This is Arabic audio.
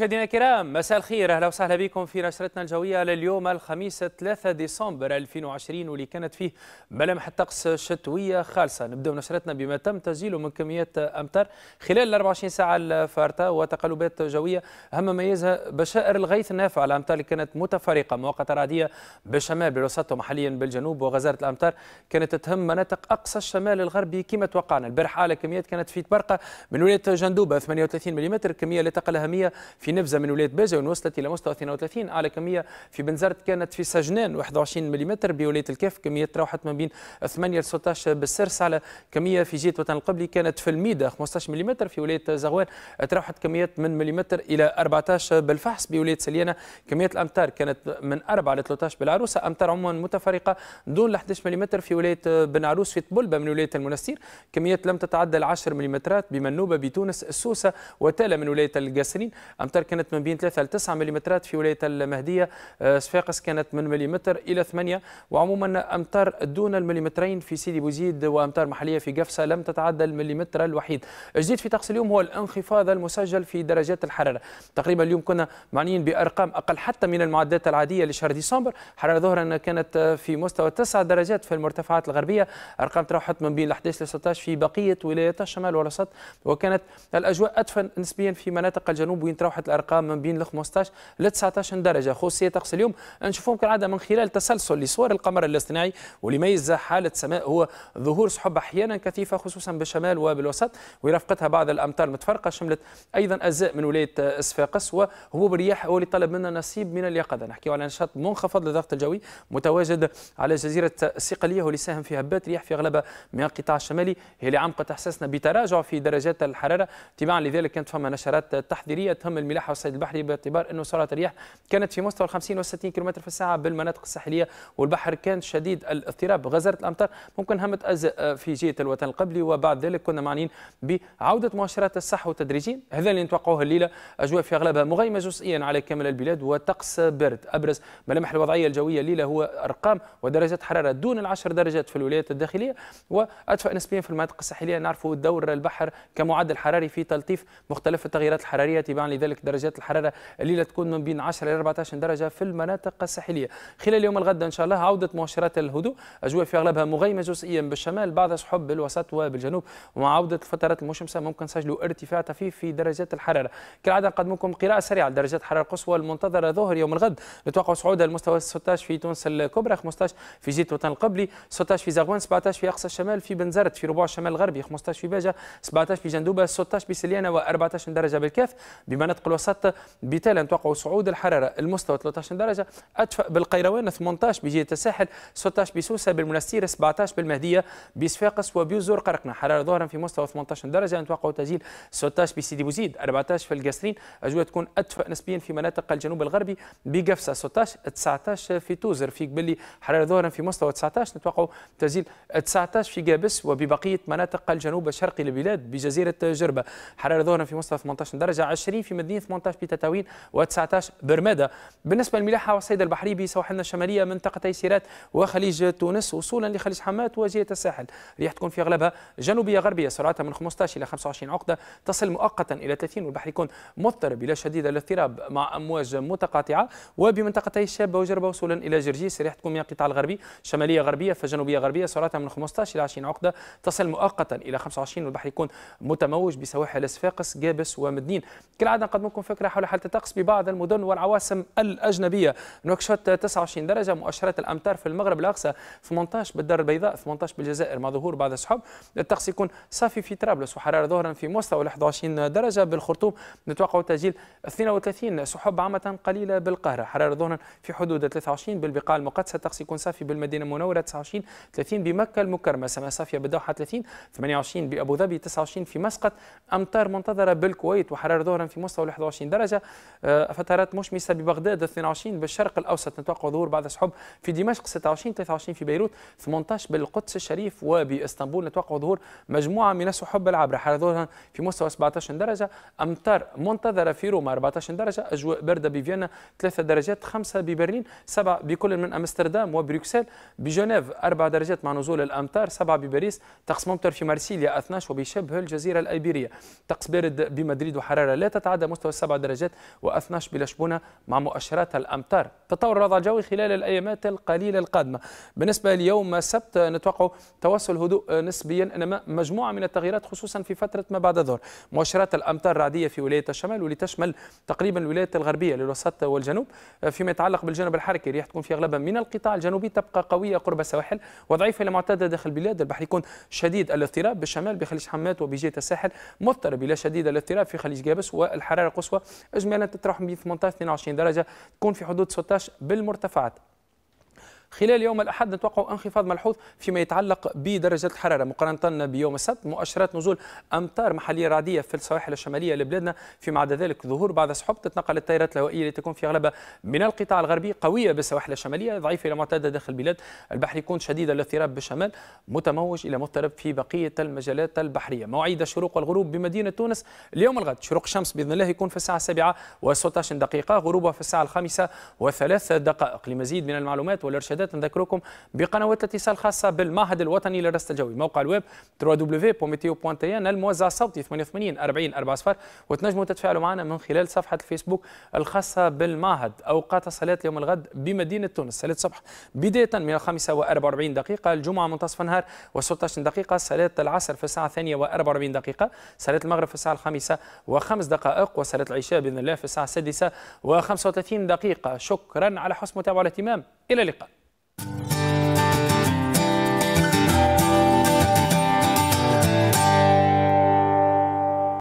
مشاهدينا الكرام مساء الخير اهلا وسهلا بكم في نشرتنا الجويه لليوم الخميس 3 ديسمبر 2020 واللي كانت فيه ملامح الطقس الشتويه خالصه نبدا نشرتنا بما تم تسجيله من كميات امطار خلال ال 24 ساعه الفارطه وتقلبات جويه اهم ما يميزها بشائر الغيث النافع الامطار اللي كانت متفرقه مواقع رعديه بالشمال بالوسط ومحليا بالجنوب وغزاره الامطار كانت تهم مناطق اقصى الشمال الغربي كما توقعنا البارح اعلى كميات كانت في تبرقه من ولايه جندوبه 38 ملم كميه لا تقل اهميه في في نبزه من ولايه باجه وصلت الى مستوى 32 اعلى كميه في بنزرت كانت في سجنان 21 ملم بولايه الكاف كميه تراوحت ما بين 8 ل 16 بالسرس على كميه في جهه وطن القبلي كانت في الميده 15 ملم في ولايه زغوان تراوحت كميات من ملم الى 14 بالفحص بولايه سليانه كميات الامتار كانت من 4 ل 13 بالعروسه امتار عموما متفرقه دون 11 ملم في ولايه بن عروس في طبلبه من ولايه المنستير كميات لم تتعدى 10 ملم بمنوبه بتونس السوسه وتالا من ولايه القاسرين الامطار كانت من بين 3 ل 9 ملم في ولايه المهديه آه، صفاقس كانت من مليمتر الى 8 وعموما امتار دون المليمترين في سيدي بوزيد وامتار محليه في قفصه لم تتعدى المليمتر الوحيد الجديد في طقس اليوم هو الانخفاض المسجل في درجات الحراره تقريبا اليوم كنا معنيين بارقام اقل حتى من المعدات العاديه لشهر ديسمبر حراره ظهرا كانت في مستوى 9 درجات في المرتفعات الغربيه ارقام تراوحت من بين 11 ل 16 في بقيه ولايات الشمال والوسط وكانت الاجواء ادفن نسبيا في مناطق الجنوب وين تراوح طاحت الارقام من بين ال 15 ل 19 درجه خصوصيه طقس اليوم نشوفهم كالعاده من خلال تسلسل لصور القمر الاصطناعي واللي يميز حاله سماء هو ظهور سحب احيانا كثيفه خصوصا بالشمال وبالوسط ويرافقتها بعض الامطار المتفرقه شملت ايضا اجزاء من ولايه صفاقس وهبوب الرياح هو اللي طلب منا نصيب من اليقظه نحكيو على نشاط منخفض للضغط الجوي متواجد على جزيره الصقليه واللي ساهم في هبات رياح في اغلبها من القطاع الشمالي هي اللي عمقت احساسنا بتراجع في درجات الحراره تبعا لذلك كانت فما نشرات تحذيريه تهم الملاحه والصيد البحري باعتبار انه سرعه الرياح كانت في مستوى 50 و 60 كم في الساعه بالمناطق الساحليه والبحر كان شديد الاضطراب غزرت الامطار ممكن همت أز في جهه الوطن القبلي وبعد ذلك كنا معنيين بعوده مؤشرات الصحو تدريجيا هذا اللي نتوقعوه الليله اجواء في اغلبها مغيمه جزئيا على كامل البلاد وطقس برد ابرز ملامح الوضعيه الجويه الليله هو ارقام ودرجات حراره دون العشر درجات في الولايات الداخليه وادفأ نسبيا في المناطق الساحليه نعرفوا دور البحر كمعدل حراري في تلطيف مختلف التغييرات الحراريه تبعا لذلك كذلك درجات الحراره الليله تكون من بين 10 الى 14 درجه في المناطق الساحليه خلال يوم الغد ان شاء الله عوده مؤشرات الهدوء اجواء في اغلبها مغيمه جزئيا بالشمال بعض سحب بالوسط وبالجنوب ومع عوده الفترات المشمسه ممكن سجلوا ارتفاع طفيف في درجات الحراره كالعاده نقدم لكم قراءه سريعه لدرجات الحراره القصوى المنتظره ظهر يوم الغد نتوقع صعودها لمستوى 16 في تونس الكبرى 15 في جيت الوطن القبلي 16 في زغوان 17 في اقصى الشمال في بنزرت في ربوع الشمال الغربي 15 في باجه 17 في جندوبه 16 بسليانه و14 درجه بالكاف بمناطق الوسط بتالا نتوقعوا صعود الحراره المستوى 13 درجه ادفأ بالقيروان 18 بجهه الساحل 16 بسوسه بالمنستير 17 بالمهديه بصفاقس وبيوزور قرقنا حراره ظهرا في مستوى 18 درجه نتوقع تسجيل 16 بسيدي بوزيد 14 في القصرين اجواء تكون ادفأ نسبيا في مناطق الجنوب الغربي بقفصه 16 19 في توزر في قبلي حراره ظهرا في مستوى 19 نتوقع تسجيل 19 في قابس وببقيه مناطق الجنوب الشرقي للبلاد بجزيره جربه حراره ظهرا في مستوى 18 درجه 20 في مدينه 18 بتتاوين و19 برماده بالنسبه للملاحه والصيد البحري بسواحلنا الشماليه منطقتي سيرات وخليج تونس وصولا لخليج حماه وجهه الساحل ريح تكون في اغلبها جنوبيه غربيه سرعتها من 15 الى 25 عقده تصل مؤقتا الى 30 والبحر يكون مضطرب الى شديد الاضطراب مع امواج متقاطعه وبمنطقتي الشابه وجربه وصولا الى جرجيس ريح تكون من القطاع الغربي شماليه غربيه فجنوبيه غربيه سرعتها من 15 الى 20 عقده تصل مؤقتا الى 25 والبحر يكون متموج بسواحل صفاقس جابس ومدنين كالعاده نقدم معكم فكرة حول حالة الطقس ببعض المدن والعواصم الأجنبية نوكشوت 29 درجة مؤشرات الأمطار في المغرب الأقصى 18 بالدار البيضاء 18 بالجزائر مع ظهور بعض السحب الطقس يكون صافي في طرابلس وحرارة ظهرا في مستوى 21 درجة بالخرطوم نتوقع تسجيل 32 سحب عامة قليلة بالقاهرة حرارة ظهرا في حدود 23 بالبقاع المقدسة الطقس يكون صافي بالمدينة المنورة 29 30 بمكة المكرمة سماء صافية بالدوحة 30 28 بأبو ظبي 29 في مسقط أمطار منتظرة بالكويت وحرارة ظهرا في مستوى 21 درجه آه، فترات مشمسه ببغداد 22 بالشرق الاوسط نتوقع ظهور بعض السحب في دمشق 26 23 في بيروت 18 بالقدس الشريف وباسطنبول نتوقع ظهور مجموعه من السحب العابره حرارتها في مستوى 17 درجه امطار منتظره في روما 14 درجه اجواء بارده بفيينا 3 درجات 5 ببرلين 7 بكل من امستردام وبروكسل بجنيف 4 درجات مع نزول الامطار 7 بباريس طقس ممطر في مارسيليا 12 وبشبه الجزيره الايبيريه طقس بارد بمدريد وحراره لا تتعدى مستوى 7 درجات و12 بلشبونه مع مؤشرات الامطار تطور الوضع الجوي خلال الايامات القليله القادمه بالنسبه ليوم السبت نتوقع توصل هدوء نسبيا انما مجموعه من التغييرات خصوصا في فتره ما بعد الظهر مؤشرات الامطار الرعديه في ولايه الشمال واللي تشمل تقريبا الولايات الغربيه للوسط والجنوب فيما يتعلق بالجنوب الحركي الرياح تكون في اغلبها من القطاع الجنوبي تبقى قويه قرب السواحل وضعيفه لمعتاده داخل البلاد البحر يكون شديد الاضطراب بالشمال بخليج حمات وبجهه الساحل مضطرب الى شديد الاضطراب في خليج جابس والحراره القصوى اجمالا تتراوح بين 18 22 درجه تكون في حدود 16 بالمرتفعات خلال يوم الأحد نتوقع انخفاض ملحوظ فيما يتعلق بدرجات الحرارة مقارنة بيوم السبت مؤشرات نزول أمطار محلية رعدية في السواحل الشمالية لبلادنا فيما عدا ذلك ظهور بعض سحب تتنقل التيارات الهوائية لتكون في أغلبها من القطاع الغربي قوية بالسواحل الشمالية ضعيفة إلى معتاده داخل البلاد البحر يكون شديد الاضطراب بالشمال متموج إلى مضطرب في بقية المجالات البحرية مواعيد الشروق والغروب بمدينة تونس اليوم الغد شروق الشمس بإذن الله يكون في الساعة 7 و16 دقيقة غروبها في الساعة و3 دقائق لمزيد من المعلومات والإرشادات المشاهدات نذكركم بقنوات الاتصال الخاصه بالمعهد الوطني للرصد الجوي موقع الويب www.meteo.tn الموزع الصوتي 88 40 40 وتنجموا تتفاعلوا معنا من خلال صفحه الفيسبوك الخاصه بالمعهد اوقات صلاه يوم الغد بمدينه تونس صلاه الصبح بدايه من الخامسه و44 دقيقه الجمعه منتصف النهار و16 دقيقه صلاه العصر في الساعه الثانيه و44 دقيقه صلاه المغرب في الساعه الخامسه وخمس دقائق وصلاه العشاء باذن الله في الساعه السادسه و35 دقيقه شكرا على حسن متابعه الاهتمام الى اللقاء